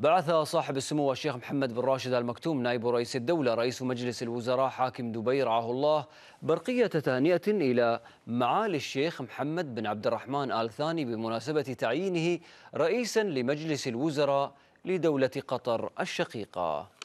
بعث صاحب السمو الشيخ محمد بن راشد المكتوم نائب رئيس الدولة رئيس مجلس الوزراء حاكم دبي رعاه الله برقية تهنئة إلى معالي الشيخ محمد بن عبد الرحمن آل ثاني بمناسبة تعيينه رئيسا لمجلس الوزراء لدولة قطر الشقيقة